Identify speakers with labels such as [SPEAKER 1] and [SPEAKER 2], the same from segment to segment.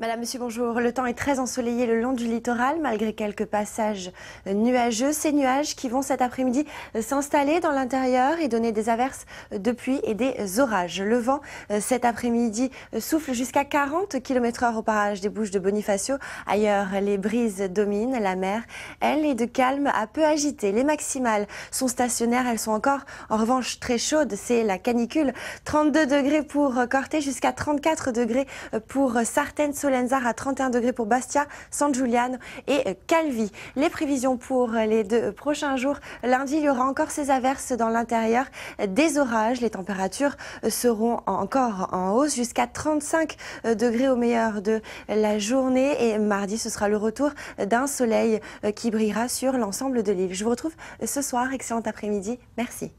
[SPEAKER 1] Madame, Monsieur, bonjour. Le temps est très ensoleillé le long du littoral, malgré quelques passages euh, nuageux. Ces nuages qui vont cet après-midi euh, s'installer dans l'intérieur et donner des averses euh, de pluie et des orages. Le vent cet après-midi souffle jusqu'à 40 km heure au parage des Bouches de Bonifacio. Ailleurs, les brises dominent. La mer, elle, est de calme à peu agitée. Les maximales sont stationnaires. Elles sont encore, en revanche, très chaudes. C'est la canicule. 32 degrés pour Corté, jusqu'à 34 degrés pour certaines Solenzar à 31 degrés pour Bastia, San Giuliano et Calvi. Les prévisions pour les deux prochains jours. Lundi, il y aura encore ces averses dans l'intérieur, des orages. Les températures seront encore en hausse jusqu'à 35 degrés au meilleur de la journée. Et mardi, ce sera le retour d'un soleil qui brillera sur l'ensemble de l'île. Je vous retrouve ce soir. Excellent après-midi. Merci.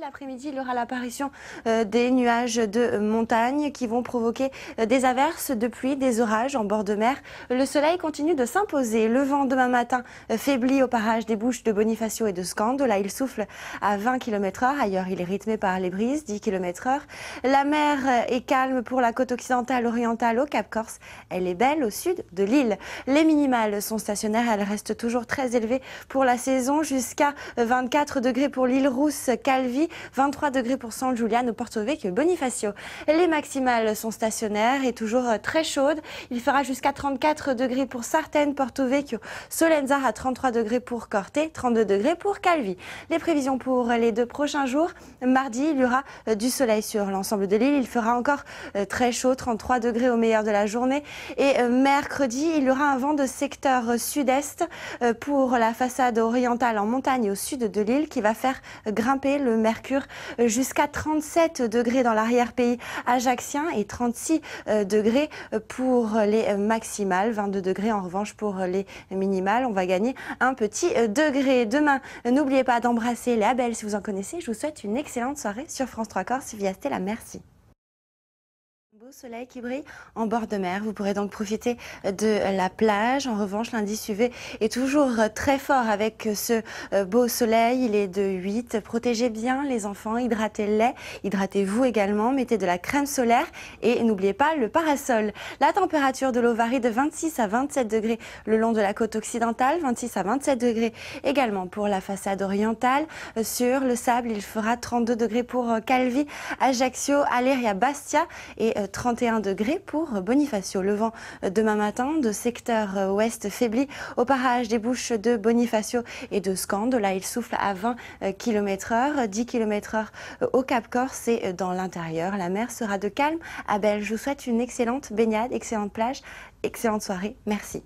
[SPEAKER 1] L'après-midi, il y aura l'apparition euh, des nuages de montagne qui vont provoquer euh, des averses de pluie, des orages en bord de mer. Le soleil continue de s'imposer. Le vent demain matin euh, faiblit au parage des bouches de Bonifacio et de Scande. Là, il souffle à 20 km heure. Ailleurs, il est rythmé par les brises, 10 km heure. La mer est calme pour la côte occidentale, orientale, au Cap Corse. Elle est belle au sud de l'île. Les minimales sont stationnaires. Elles restent toujours très élevées pour la saison, jusqu'à 24 degrés pour l'île Rousse. Calvi, 23 degrés pour San Giuliano, Porto Vecchio, Bonifacio. Les maximales sont stationnaires et toujours euh, très chaudes. Il fera jusqu'à 34 degrés pour Sartène, Porto Vecchio, Solenza à 33 degrés pour Corte, 32 degrés pour Calvi. Les prévisions pour les deux prochains jours. Mardi, il y aura euh, du soleil sur l'ensemble de l'île. Il fera encore euh, très chaud, 33 degrés au meilleur de la journée. Et mercredi, il y aura un vent de secteur sud-est pour la façade orientale en montagne au sud de l'île qui va faire grimper le mercure euh, jusqu'à 37 degrés dans l'arrière-pays ajaxien et 36 euh, degrés euh, pour les maximales, 22 degrés en revanche pour les minimales. On va gagner un petit degré. Demain, n'oubliez pas d'embrasser la belle si vous en connaissez. Je vous souhaite une excellente soirée sur France 3 Corse via Stella. Merci beau soleil qui brille en bord de mer. Vous pourrez donc profiter de la plage. En revanche, lundi UV est toujours très fort avec ce euh, beau soleil. Il est de 8. Protégez bien les enfants, hydratez-les, hydratez-vous également, mettez de la crème solaire et n'oubliez pas le parasol. La température de l'eau varie de 26 à 27 degrés le long de la côte occidentale, 26 à 27 degrés également pour la façade orientale. Sur le sable, il fera 32 degrés pour euh, Calvi, Ajaccio, Aléria, Bastia et euh, 31 degrés pour Bonifacio. Le vent euh, demain matin de secteur euh, ouest faibli au parage des bouches de Bonifacio et de Scande. Là, il souffle à 20 euh, km heure, 10 km heure au Cap Corse et dans l'intérieur. La mer sera de calme à Je vous souhaite une excellente baignade, excellente plage, excellente soirée. Merci.